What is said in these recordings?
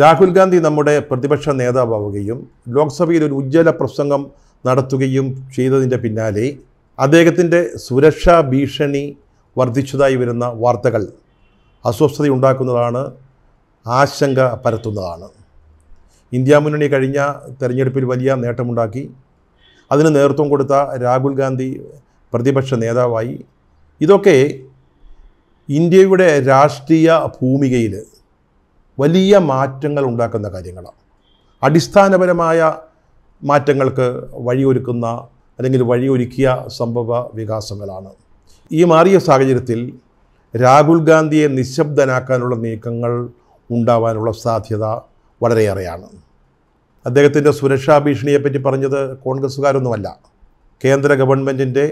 രാഹുൽ ഗാന്ധി നമ്മുടെ പ്രതിപക്ഷ നേതാവാവുകയും ലോക്സഭയിൽ ഒരു ഉജ്ജ്വല പ്രസംഗം നടത്തുകയും ചെയ്തതിൻ്റെ പിന്നാലെ അദ്ദേഹത്തിൻ്റെ സുരക്ഷാ ഭീഷണി വർദ്ധിച്ചതായി വരുന്ന വാർത്തകൾ അസ്വസ്ഥതയുണ്ടാക്കുന്നതാണ് ആശങ്ക പരത്തുന്നതാണ് ഇന്ത്യ മുന്നണി കഴിഞ്ഞ തെരഞ്ഞെടുപ്പിൽ വലിയ നേട്ടമുണ്ടാക്കി അതിന് നേതൃത്വം കൊടുത്ത രാഹുൽ ഗാന്ധി പ്രതിപക്ഷ നേതാവായി ഇതൊക്കെ ഇന്ത്യയുടെ രാഷ്ട്രീയ ഭൂമികയിൽ വലിയ മാറ്റങ്ങൾ ഉണ്ടാക്കുന്ന കാര്യങ്ങളാണ് അടിസ്ഥാനപരമായ മാറ്റങ്ങൾക്ക് വഴിയൊരുക്കുന്ന അല്ലെങ്കിൽ വഴിയൊരുക്കിയ സംഭവ വികാസങ്ങളാണ് ഈ മാറിയ സാഹചര്യത്തിൽ രാഹുൽ ഗാന്ധിയെ നിശബ്ദനാക്കാനുള്ള നീക്കങ്ങൾ ഉണ്ടാവാനുള്ള സാധ്യത വളരെയേറെയാണ് അദ്ദേഹത്തിൻ്റെ സുരക്ഷാ ഭീഷണിയെപ്പറ്റി പറഞ്ഞത് കോൺഗ്രസ്സുകാരൊന്നുമല്ല കേന്ദ്ര ഗവൺമെൻറ്റിൻ്റെ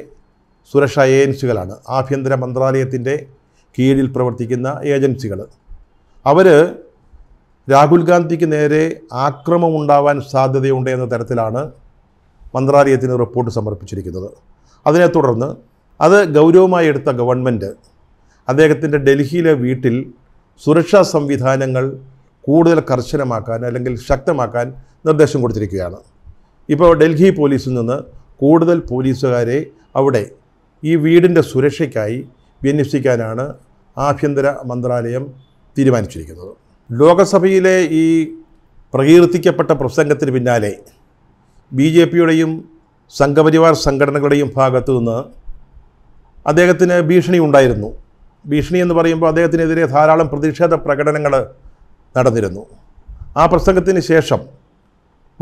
സുരക്ഷാ ഏജൻസികളാണ് ആഭ്യന്തര മന്ത്രാലയത്തിൻ്റെ കീഴിൽ പ്രവർത്തിക്കുന്ന ഏജൻസികൾ അവർ രാഹുൽ ഗാന്ധിക്ക് നേരെ ആക്രമം ഉണ്ടാവാൻ സാധ്യതയുണ്ട് എന്ന തരത്തിലാണ് മന്ത്രാലയത്തിന് റിപ്പോർട്ട് സമർപ്പിച്ചിരിക്കുന്നത് അതിനെ തുടർന്ന് അത് ഗൗരവമായി എടുത്ത ഗവൺമെൻറ് അദ്ദേഹത്തിൻ്റെ ഡൽഹിയിലെ വീട്ടിൽ സുരക്ഷാ സംവിധാനങ്ങൾ കൂടുതൽ കർശനമാക്കാൻ അല്ലെങ്കിൽ ശക്തമാക്കാൻ നിർദ്ദേശം കൊടുത്തിരിക്കുകയാണ് ഇപ്പോൾ ഡൽഹി പോലീസിൽ നിന്ന് കൂടുതൽ പോലീസുകാരെ അവിടെ ഈ വീടിൻ്റെ സുരക്ഷയ്ക്കായി വിന്യസിക്കാനാണ് ആഭ്യന്തര മന്ത്രാലയം തീരുമാനിച്ചിരിക്കുന്നത് ലോകസഭയിലെ ഈ പ്രകീർത്തിക്കപ്പെട്ട പ്രസംഗത്തിന് പിന്നാലെ ബി ജെ പിയുടെയും സംഘപരിവാർ സംഘടനകളുടെയും ഭാഗത്തു നിന്ന് അദ്ദേഹത്തിന് ഭീഷണി ഉണ്ടായിരുന്നു ഭീഷണി എന്ന് പറയുമ്പോൾ അദ്ദേഹത്തിനെതിരെ ധാരാളം പ്രതിഷേധ പ്രകടനങ്ങൾ നടന്നിരുന്നു ആ പ്രസംഗത്തിന് ശേഷം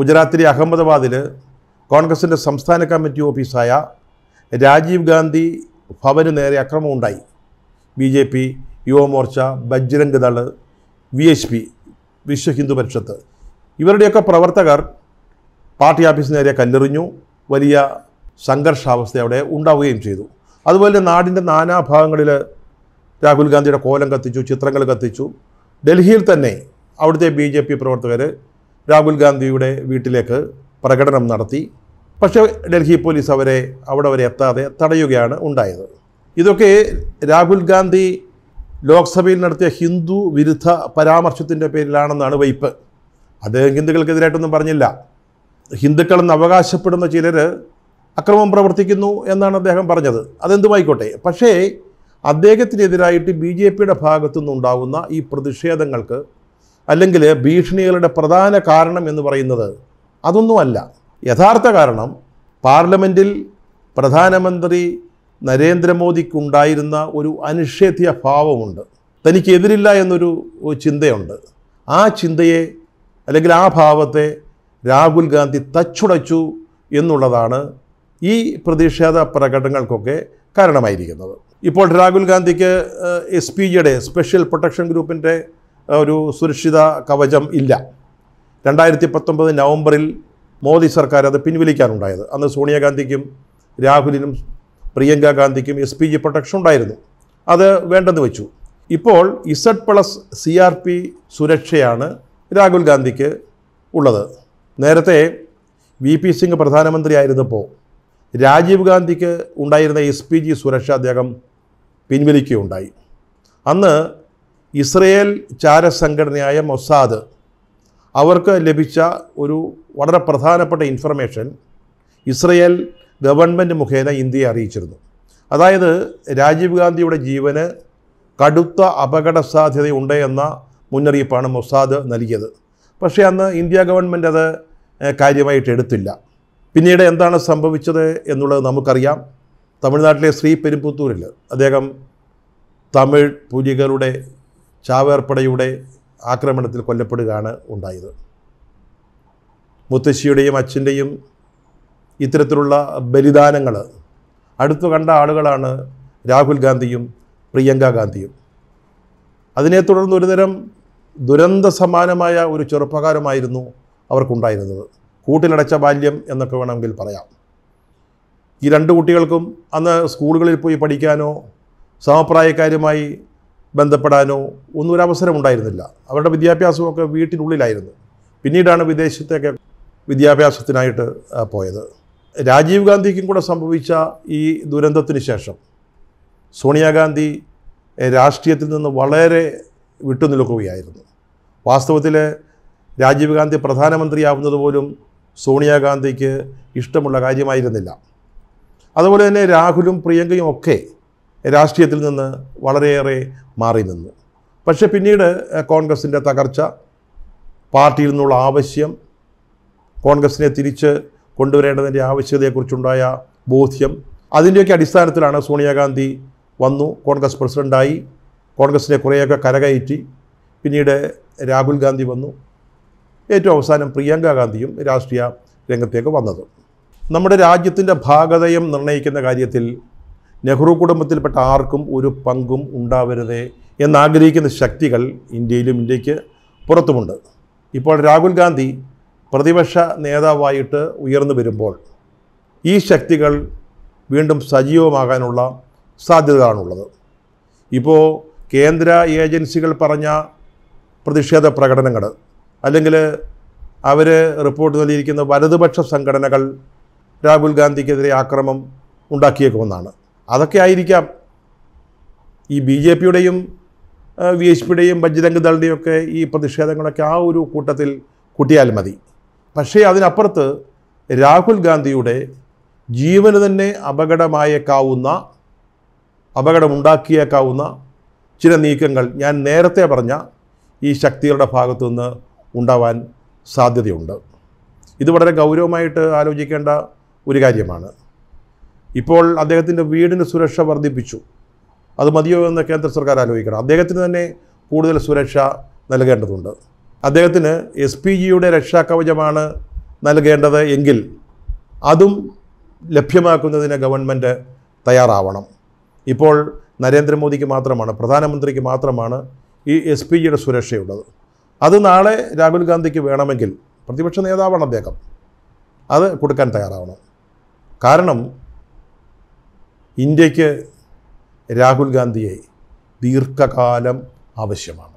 ഗുജറാത്തിലെ അഹമ്മദാബാദിൽ കോൺഗ്രസിൻ്റെ സംസ്ഥാന കമ്മിറ്റി ഓഫീസായ രാജീവ് ഗാന്ധി ഭവന് നേരെ അക്രമമുണ്ടായി B J P Yuva Morcha Bajrang Dal V H P Vishwa Hindu Parishad ഇവരുടെയൊക്കെ പ്രവർത്തകർ പാർട്ടി ഓഫീസ് നേരെ കല്ലെറിഞ്ഞു വലിയ സംഘർഷാവസ്ഥ അവിടെ ഉണ്ടാവുകയും ചെയ്തു അതുപോലെ നാടിൻ്റെ നാനാഭാഗങ്ങളിൽ രാഹുൽ ഗാന്ധിയുടെ കോലം കത്തിച്ചു ചിത്രങ്ങൾ കത്തിച്ചു ഡൽഹിയിൽ തന്നെ അവിടുത്തെ ബി ജെ പി പ്രവർത്തകർ രാഹുൽ ഗാന്ധിയുടെ വീട്ടിലേക്ക് പ്രകടനം നടത്തി പക്ഷേ ഡൽഹി പോലീസ് അവരെ അവിടെ വരെ എത്താതെ തടയുകയാണ് ഉണ്ടായത് ഇതൊക്കെ രാഹുൽ ഗാന്ധി ലോക്സഭയിൽ നടത്തിയ ഹിന്ദു വിരുദ്ധ പരാമർശത്തിൻ്റെ പേരിലാണെന്നാണ് വൈപ്പ് അദ്ദേഹം ഹിന്ദുക്കൾക്കെതിരായിട്ടൊന്നും പറഞ്ഞില്ല ഹിന്ദുക്കളെന്ന് അവകാശപ്പെടുന്ന ചിലർ അക്രമം പ്രവർത്തിക്കുന്നു എന്നാണ് അദ്ദേഹം പറഞ്ഞത് അതെന്തുമായിക്കോട്ടെ പക്ഷേ അദ്ദേഹത്തിനെതിരായിട്ട് ബി ജെ പിയുടെ ഭാഗത്തു നിന്നുണ്ടാകുന്ന ഈ പ്രതിഷേധങ്ങൾക്ക് അല്ലെങ്കിൽ ഭീഷണികളുടെ പ്രധാന കാരണം എന്ന് പറയുന്നത് അതൊന്നുമല്ല യഥാർത്ഥ കാരണം പാർലമെൻറ്റിൽ പ്രധാനമന്ത്രി നരേന്ദ്രമോദിക്കുണ്ടായിരുന്ന ഒരു അനിഷേധ്യ ഭാവമുണ്ട് തനിക്കെതിരില്ല എന്നൊരു ചിന്തയുണ്ട് ആ ചിന്തയെ അല്ലെങ്കിൽ ആ ഭാവത്തെ രാഹുൽ ഗാന്ധി തച്ചുടച്ചു എന്നുള്ളതാണ് ഈ പ്രതിഷേധ പ്രകടനങ്ങൾക്കൊക്കെ കാരണമായിരിക്കുന്നത് ഇപ്പോൾ രാഹുൽ ഗാന്ധിക്ക് എസ് പി ജിയുടെ സ്പെഷ്യൽ പ്രൊട്ടക്ഷൻ ഗ്രൂപ്പിൻ്റെ ഒരു സുരക്ഷിത കവചം ഇല്ല രണ്ടായിരത്തി പത്തൊമ്പത് നവംബറിൽ മോദി സർക്കാർ അത് പിൻവലിക്കാനുണ്ടായത് അന്ന് സോണിയാഗാന്ധിക്കും രാഹുലിനും പ്രിയങ്ക ഗാന്ധിക്കും എസ് പി ജി പ്രൊട്ടക്ഷൻ ഉണ്ടായിരുന്നു അത് വേണ്ടെന്ന് വെച്ചു ഇപ്പോൾ Z plus C R P സുരക്ഷയാണ് രാഹുൽ ഗാന്ധിക്ക് ഉള്ളത് നേരത്തെ വി പി സിംഗ് ആയിരുന്നപ്പോൾ രാജീവ് ഗാന്ധിക്ക് ഉണ്ടായിരുന്ന എസ് പി ജി സുരക്ഷ അദ്ദേഹം പിൻവലിക്കുകയുണ്ടായി അന്ന് ഇസ്രയേൽ ചാരസംഘടനയായ മൊസാദ് അവർക്ക് ലഭിച്ച ഒരു വളരെ പ്രധാനപ്പെട്ട ഇൻഫർമേഷൻ ഇസ്രയേൽ ഗവൺമെൻറ് മുഖേന ഇന്ത്യയെ അറിയിച്ചിരുന്നു അതായത് രാജീവ് ഗാന്ധിയുടെ ജീവന് കടുത്ത അപകട സാധ്യതയുണ്ട് എന്ന മുന്നറിയിപ്പാണ് മൊസാദ് നൽകിയത് പക്ഷേ അന്ന് ഇന്ത്യ ഗവൺമെൻറ് അത് കാര്യമായിട്ട് എടുത്തില്ല പിന്നീട് എന്താണ് സംഭവിച്ചത് എന്നുള്ളത് നമുക്കറിയാം തമിഴ്നാട്ടിലെ ശ്രീ പെരുമ്പുത്തൂരിൽ അദ്ദേഹം തമിഴ് പുലികളുടെ ചാവേർപ്പടയുടെ ആക്രമണത്തിൽ കൊല്ലപ്പെടുകയാണ് ഉണ്ടായത് മുത്തശ്ശിയുടെയും അച്ഛൻ്റെയും ഇത്തരത്തിലുള്ള ബലിദാനങ്ങൾ അടുത്തു കണ്ട ആളുകളാണ് രാഹുൽ ഗാന്ധിയും പ്രിയങ്ക ഗാന്ധിയും അതിനെ തുടർന്ന് ഒരുതരം ദുരന്ത സമാനമായ ഒരു ചെറുപ്പകാരമായിരുന്നു അവർക്കുണ്ടായിരുന്നത് കൂട്ടിലടച്ച ബാല്യം എന്നൊക്കെ വേണമെങ്കിൽ പറയാം ഈ രണ്ട് കുട്ടികൾക്കും അന്ന് സ്കൂളുകളിൽ പോയി പഠിക്കാനോ സമപ്രായക്കാരുമായി ബന്ധപ്പെടാനോ ഒന്നും ഒരു അവസരമുണ്ടായിരുന്നില്ല അവരുടെ വിദ്യാഭ്യാസമൊക്കെ വീട്ടിനുള്ളിലായിരുന്നു പിന്നീടാണ് വിദേശത്തേക്ക് വിദ്യാഭ്യാസത്തിനായിട്ട് പോയത് രാജീവ് ഗാന്ധിക്കും കൂടെ സംഭവിച്ച ഈ ദുരന്തത്തിന് ശേഷം സോണിയാഗാന്ധി രാഷ്ട്രീയത്തിൽ നിന്ന് വളരെ വിട്ടുനിൽക്കുകയായിരുന്നു വാസ്തവത്തിൽ രാജീവ് ഗാന്ധി പ്രധാനമന്ത്രിയാവുന്നത് പോലും സോണിയാഗാന്ധിക്ക് ഇഷ്ടമുള്ള കാര്യമായിരുന്നില്ല അതുപോലെ തന്നെ രാഹുലും പ്രിയങ്കയും ഒക്കെ രാഷ്ട്രീയത്തിൽ നിന്ന് വളരെയേറെ മാറി നിന്നു പക്ഷേ പിന്നീട് കോൺഗ്രസിൻ്റെ തകർച്ച പാർട്ടിയിൽ നിന്നുള്ള ആവശ്യം കോൺഗ്രസിനെ തിരിച്ച് കൊണ്ടുവരേണ്ടതിൻ്റെ ആവശ്യകതയെക്കുറിച്ചുണ്ടായ ബോധ്യം അതിൻ്റെയൊക്കെ അടിസ്ഥാനത്തിലാണ് സോണിയാഗാന്ധി വന്നു കോൺഗ്രസ് പ്രസിഡൻ്റായി കോൺഗ്രസിനെ കുറേയൊക്കെ കരകയറ്റി പിന്നീട് രാഹുൽ ഗാന്ധി വന്നു ഏറ്റവും അവസാനം പ്രിയങ്ക ഗാന്ധിയും രാഷ്ട്രീയ രംഗത്തേക്ക് വന്നത് നമ്മുടെ രാജ്യത്തിൻ്റെ ഭാഗതയം നിർണ്ണയിക്കുന്ന കാര്യത്തിൽ നെഹ്റു കുടുംബത്തിൽപ്പെട്ട ആർക്കും ഒരു പങ്കും ഉണ്ടാവരുതേ എന്നാഗ്രഹിക്കുന്ന ശക്തികൾ ഇന്ത്യയിലും ഇന്ത്യക്ക് പുറത്തുമുണ്ട് ഇപ്പോൾ രാഹുൽ ഗാന്ധി പ്രതിപക്ഷ നേതാവായിട്ട് ഉയർന്നു വരുമ്പോൾ ഈ ശക്തികൾ വീണ്ടും സജീവമാകാനുള്ള സാധ്യതകളാണുള്ളത് ഇപ്പോൾ കേന്ദ്ര ഏജൻസികൾ പറഞ്ഞ പ്രതിഷേധ പ്രകടനങ്ങൾ അല്ലെങ്കിൽ അവർ റിപ്പോർട്ട് നൽകിയിരിക്കുന്ന വലതുപക്ഷ സംഘടനകൾ രാഹുൽ ഗാന്ധിക്കെതിരെ ആക്രമം ഉണ്ടാക്കിയേക്കുമെന്നാണ് അതൊക്കെ ആയിരിക്കാം ഈ ബി ജെ പിയുടെയും വി എച്ച് പിയുടെയും ബജ്രംഗ് ദളിൻ്റെയും ഒക്കെ ഈ പ്രതിഷേധങ്ങളൊക്കെ ആ ഒരു കൂട്ടത്തിൽ കൂട്ടിയാൽ മതി പക്ഷേ അതിനപ്പുറത്ത് രാഹുൽ ഗാന്ധിയുടെ ജീവന് തന്നെ അപകടമായേക്കാവുന്ന അപകടമുണ്ടാക്കിയേക്കാവുന്ന ചില നീക്കങ്ങൾ ഞാൻ നേരത്തെ പറഞ്ഞ ഈ ശക്തികളുടെ ഭാഗത്തുനിന്ന് ഉണ്ടാവാൻ സാധ്യതയുണ്ട് ഇത് വളരെ ഗൗരവമായിട്ട് ആലോചിക്കേണ്ട ഒരു കാര്യമാണ് ഇപ്പോൾ അദ്ദേഹത്തിൻ്റെ വീടിന് സുരക്ഷ വർദ്ധിപ്പിച്ചു അത് മതിയോ എന്ന് കേന്ദ്ര സർക്കാർ ആലോചിക്കണം അദ്ദേഹത്തിന് തന്നെ കൂടുതൽ സുരക്ഷ നൽകേണ്ടതുണ്ട് അദ്ദേഹത്തിന് എസ് പി ജിയുടെ രക്ഷാകവചമാണ് നൽകേണ്ടത് എങ്കിൽ അതും ലഭ്യമാക്കുന്നതിന് ഗവൺമെൻറ് തയ്യാറാവണം ഇപ്പോൾ നരേന്ദ്രമോദിക്ക് മാത്രമാണ് പ്രധാനമന്ത്രിക്ക് മാത്രമാണ് ഈ എസ് പി ജിയുടെ സുരക്ഷയുള്ളത് അത് നാളെ രാഹുൽ ഗാന്ധിക്ക് വേണമെങ്കിൽ പ്രതിപക്ഷ നേതാവാണ് അദ്ദേഹം അത് കൊടുക്കാൻ തയ്യാറാവണം കാരണം ഇന്ത്യക്ക് രാഹുൽ ഗാന്ധിയെ ദീർഘകാലം ആവശ്യമാണ്